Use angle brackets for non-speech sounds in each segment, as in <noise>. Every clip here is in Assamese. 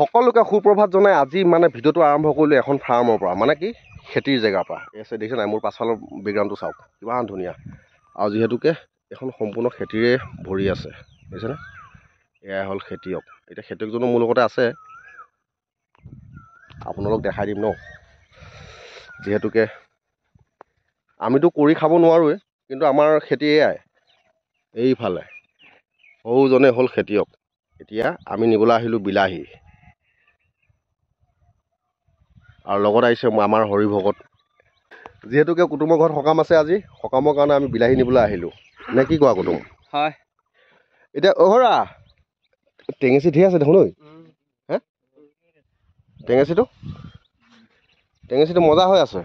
সকলোকে সুপ্ৰভাত জনাই আজি মানে ভিডিঅ'টো আৰম্ভ কৰিলোঁ এখন ফাৰ্মৰ পৰা মানে কি খেতিৰ জেগাৰ পৰা আছে দেখিছে নাই মোৰ পাছফালৰ বেকগ্ৰাউণ্ডটো চাওক কিমান ধুনীয়া আৰু যিহেতুকে এখন সম্পূৰ্ণ খেতিৰে ভৰি আছে বুজিছেনে এয়াই হ'ল খেতিয়ক এতিয়া খেতিয়কজনো মোৰ লগতে আছে আপোনালোক দেখাই দিম ন যিহেতুকে আমিতো কৰি খাব নোৱাৰোঁৱে কিন্তু আমাৰ খেতি এয়াই এইফালে সৰুজনে হ'ল খেতিয়ক এতিয়া আমি নিবলৈ আহিলোঁ বিলাহী আৰু লগত আহিছে আমাৰ হৰি ভকত যিহেতুকে কুটুমৰ ঘৰত সকাম আছে আজি সকামৰ কাৰণে আমি বিলাহী নিবলৈ আহিলোঁ নে কি কোৱা কুটুম হয় এতিয়া অহৰা টেঙেচি ধেৰ আছে দেখোন ঐ হে টেঙেচিটো টেঙেচিটো মজা হৈ আছে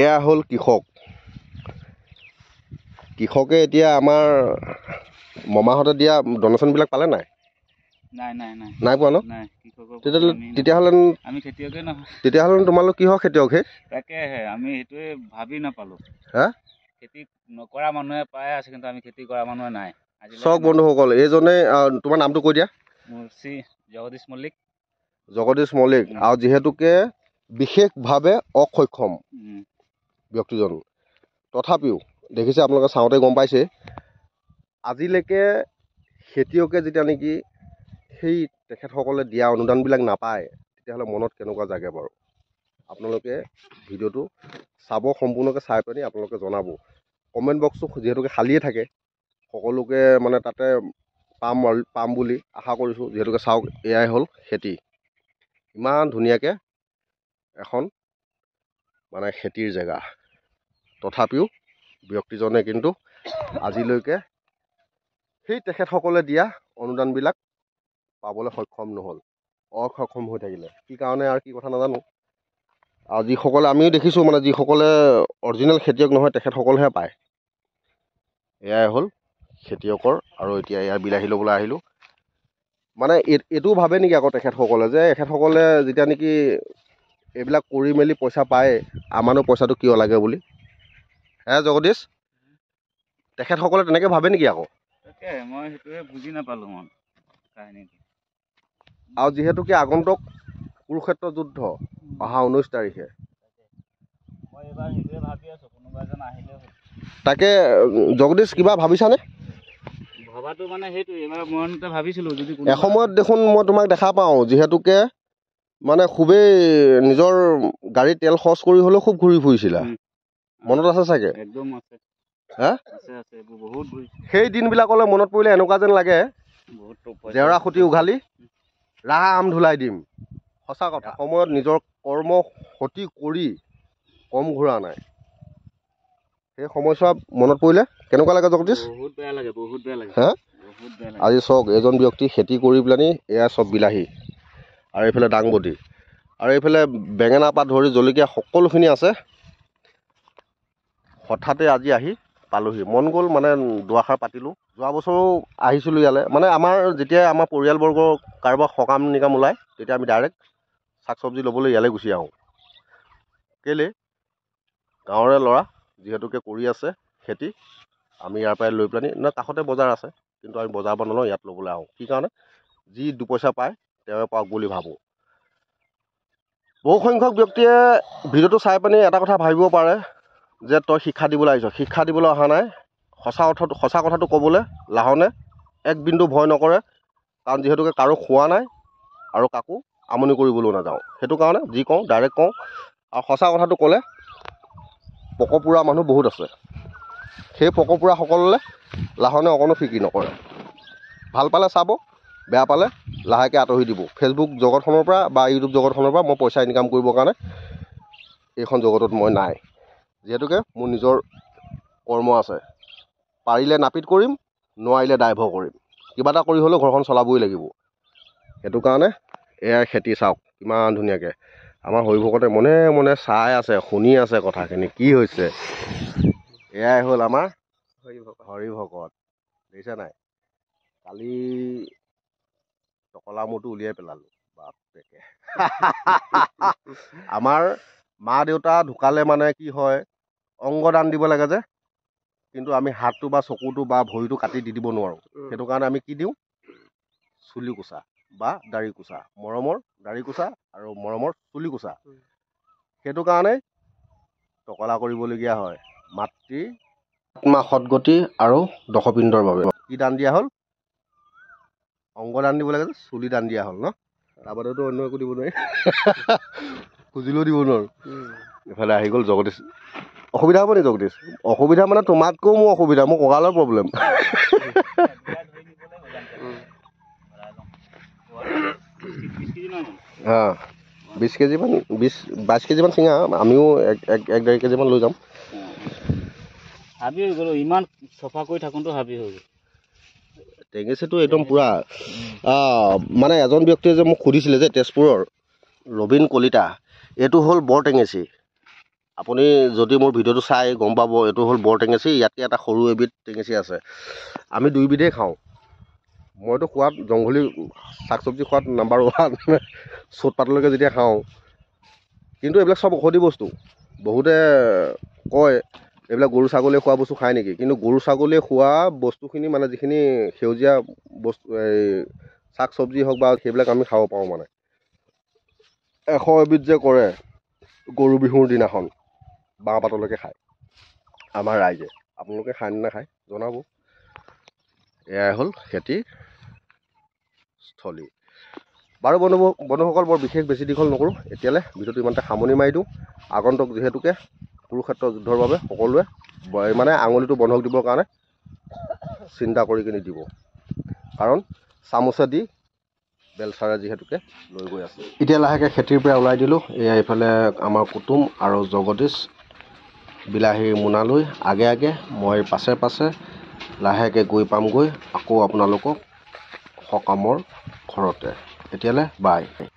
এয়া হ'ল কৃষক কৃষকে এতিয়া আমাৰ মমাহঁতে দিয়া ডনেশ্যনবিলাক পালে নাই নাই পোৱা ন তেতিয়াহ'লে তেতিয়াহ'লে তোমালোক কিহৰ খেতিয়ক হে তাকেহে আমি সেইটোৱে ভাবি নাপালো হা খেতি নকৰা মানুহে পাই আছে কিন্তু আমি খেতি কৰা মানুহে নাই চক বন্ধুসকল এইজনে তোমাৰ নামটো কৈ দিয়া শ্ৰী জগদীশ মল্লিক জগদীশ মল্লিক আৰু যিহেতুকে বিশেষভাৱে অসক্ষম ব্যক্তিজন তথাপিও দেখিছে আপোনালোকে চাওঁতে গম পাইছে আজিলৈকে খেতিয়কে যেতিয়া নেকি সেই তেখেতসকলে দিয়া অনুদানবিলাক নাপায় তেতিয়াহ'লে মনত কেনেকুৱা জাগে বাৰু আপোনালোকে ভিডিঅ'টো চাব সম্পূৰ্ণকৈ চাই পিনি আপোনালোকে জনাব কমেণ্ট বক্সটো যিহেতুকে খালিয়ে থাকে সকলোকে মানে তাতে পাম পাম বুলি আশা কৰিছোঁ যিহেতুকে চাওক এয়াই হ'ল খেতি ইমান ধুনীয়াকৈ এখন মানে খেতিৰ জেগা তথাপিও ব্যক্তিজনে কিন্তু আজিলৈকে সেই তেখেতসকলে দিয়া অনুদানবিলাক পাবলৈ সক্ষম নহ'ল অসক্ষম হৈ থাকিলে কি কাৰণে আৰু কি কথা নাজানো আৰু যিসকলে আমিও দেখিছোঁ মানে যিসকলে অৰিজিনেল খেতিয়ক নহয় তেখেতসকলহে পায় এয়াই হ'ল খেতিয়কৰ আৰু এতিয়া ইয়াৰ বিলাহী ল'বলৈ আহিলোঁ মানে এইটো ভাবে নেকি আকৌ তেখেতসকলে যে এখেতসকলে যেতিয়া নেকি এইবিলাক কৰি মেলি পইচা পায় আমানো পইচাটো কিয় লাগে বুলি হে জগদীশ তেখেতসকলে তেনেকৈ ভাবে নেকি আকৌ মই সেইটোৱে বুজি নাপালোঁ মই কাহিনীটো আৰু যিহেতুকে আগন্তুক কুৰুক্ষেত্ৰ যুদ্ধ অহা ঊনৈছ তাৰিখে তাকে জগদীশ কিবা ভাবিছানে এসময়ত দেখোন মই তোমাক দেখা পাওঁ যিহেতুকে মানে খুবেই নিজৰ গাড়ী তেল খৰচ কৰি হ'লেও খুব ঘূৰি ফুৰিছিলা মনত আছে চাগে সেই দিনবিলাকলৈ মনত পৰিলে এনেকুৱা যেন লাগে জেওৰা খুটি উঘালি ৰাম আম ধুলাই দিম সঁচা কথা সময়ত নিজৰ কৰ্ম ক্ষতি কৰি কম ঘূৰা নাই সেই সময়ছোৱা মনত পৰিলে কেনেকুৱা লাগে জগদীশ বহুত বেয়া লাগে বহুত বেয়া লাগে হা আজি চাওক এজন ব্যক্তি খেতি কৰি পেলানি এয়া চব বিলাহী আৰু এইফালে দাংবডি আৰু এইফালে বেঙেনা পাত ধৰি জলকীয়া সকলোখিনি আছে হঠাতে আজি আহি পালোহি মন গ'ল মানে দুৱাষাৰ পাতিলোঁ যোৱা বছৰো আহিছিলোঁ ইয়ালৈ মানে আমাৰ যেতিয়াই আমাৰ পৰিয়ালবৰ্গ কাৰোবাৰ সকাম নিকাম ওলায় তেতিয়া আমি ডাইৰেক্ট শাক চব্জি ল'বলৈ ইয়ালৈ গুচি আহোঁ কেলৈ গাঁৱৰে ল'ৰা যিহেতুকে কৰি আছে খেতি আমি ইয়াৰ পৰাই লৈ পেলাহেনি নাই কাষতে বজাৰ আছে কিন্তু আমি বজাৰৰ পৰা নলওঁ ইয়াত ল'বলৈ আহোঁ কি কাৰণে যি দুপইচা পায় তেওঁ পাওক বুলি ভাবোঁ বহুসংখ্যক ব্যক্তিয়ে ভিডিঅ'টো চাই পিনি এটা কথা ভাবিব পাৰে যে তই শিক্ষা দিবলৈ আহিছ শিক্ষা দিবলৈ অহা নাই সঁচা অৰ্থত সঁচা কথাটো ক'বলৈ লাহনে এক বিন্দু ভয় নকৰে কাৰণ যিহেতুকে কাৰো খোৱা নাই আৰু কাকো আমনি কৰিবলৈও নাযাওঁ সেইটো কাৰণে যি কওঁ ডাইৰেক্ট কওঁ আৰু সঁচা কথাটো ক'লে পক পোৰা মানুহ বহুত আছে সেই পক পকপুৰাসকললৈ লাহনে অকণো ফিকি নকৰে ভাল পালে চাব বেয়া পালে লাহেকৈ আঁতৰি দিব ফেচবুক জগতখনৰ পৰা বা ইউটিউব জগতখনৰ পৰা মই পইচা ইনকাম কৰিবৰ কাৰণে এইখন জগতত মই নাই যিহেতুকে মোৰ নিজৰ কৰ্ম আছে পাৰিলে নাপিত কৰিম নোৱাৰিলে ড্ৰাইভ কৰিম কিবা এটা কৰি হ'লেও ঘৰখন চলাবই লাগিব সেইটো কাৰণে এয়াই খেতি চাওক ইমান ধুনীয়াকৈ আমাৰ সৰুভকতে মনে মনে চাই আছে শুনি আছে কথাখিনি কি হৈছে এয়াই হ'ল আমাৰ হৰি ভকত দেখিছে নাই কালি মূৰটো উলিয়াই পেলালোঁ বাপেকে <laughs> আমাৰ মা দেউতা ঢুকালে মানে কি হয় অংগ দান দিব লাগে যে কিন্তু আমি হাতটো বা চকুটো বা ভৰিটো কাটি দি দিব নোৱাৰোঁ সেইটো কাৰণে আমি কি দিওঁ চুলি কোচা বা দাড়ি কোচা মৰমৰ দাড়ি কোচা আৰু মৰমৰ চুলি কোচা সেইটো কাৰণে টকলা কৰিবলগীয়া হয় মাতৃ মাতৃৰ সদগতি আৰু দশপিণ্ডৰ বাবে কি দান দিয়া হ'ল অংগ দান দিব লাগে চুলি দান দিয়া হ'ল ন তাৰবাদেতো অন্য একো দিব নোৱাৰি <laughs> খুজিলেও দিব নোৱাৰোঁ এফালে আহি গ'ল জগদীশ অসুবিধা হ'ব নি জগদীশ অসুবিধা মানে তোমাতকৈও মোৰ অসুবিধা মোৰ কঁকালৰ প্ৰব্লেম অঁ বিছ কেজিমান বিছ বাইছ কেজিমান চিঙা আমিও এক এক ডেৰ কেজিমান লৈ যাম হাবি হৈ গ'ল ইমান চফা কৰি থাকোঁতো হাবি হৈ গ'ল টেঙেচিটো একদম পুৰা মানে এজন ব্যক্তিয়ে যে মোক সুধিছিলে যে তেজপুৰৰ ৰবীন কলিতা এইটো হ'ল বৰ টেঙেচি আপুনি যদি মোৰ ভিডিঅ'টো চাই গম পাব এইটো হ'ল বৰ টেঙেচি ইয়াতকৈ এটা সৰু এবিধ টেঙেচি আছে আমি দুইবিধেই খাওঁ মইতো খোৱাত জংঘলী শাক চব্জি খোৱাত নাম্বাৰ ওৱান চ'ত পাতলৈকে যেতিয়া খাওঁ কিন্তু এইবিলাক চব ঔষধি বস্তু বহুতে কয় এইবিলাক গৰু ছাগলীয়ে খোৱা বস্তু খায় নেকি কিন্তু গৰু ছাগলীয়ে খোৱা বস্তুখিনি মানে যিখিনি সেউজীয়া বস্তু এই শাক চব্জি হওক বা সেইবিলাক আমি খাব পাৰোঁ মানে এশ এবিধ যে কৰে গৰু বিহুৰ দিনাখন বাঁহ পাতলৈকে খায় আমাৰ ৰাইজে আপোনালোকে খায় নে নাখায় জনাব এয়াই হ'ল খেতিৰ স্থলী বাৰু বন্ধু বন্ধুসকল বৰ বিশেষ বেছি দীঘল নকৰোঁ এতিয়ালৈ ভিডিঅ'টো ইমানতে সামৰণি মাৰি দিওঁ আগন্তুক যিহেতুকে কুৰুক্ষেত্ৰ যুদ্ধৰ বাবে সকলোৱে মানে আঙুলিটো বন্ধক দিবৰ কাৰণে চিন্তা কৰি কিনি দিব কাৰণ চামোচে দি বেলচাৰে যিহেতুকে লৈ গৈ আছে এতিয়া লাহেকৈ খেতিৰ পৰা ওলাই দিলোঁ এয়া এইফালে আমাৰ কুটুম আৰু জগদীশ বিলাহীৰ মোনালৈ আগে আগে মই পাছে পাছে লাহেকৈ গৈ পামগৈ আকৌ আপোনালোকক সকামৰ ঘৰতে এতিয়ালৈ বাই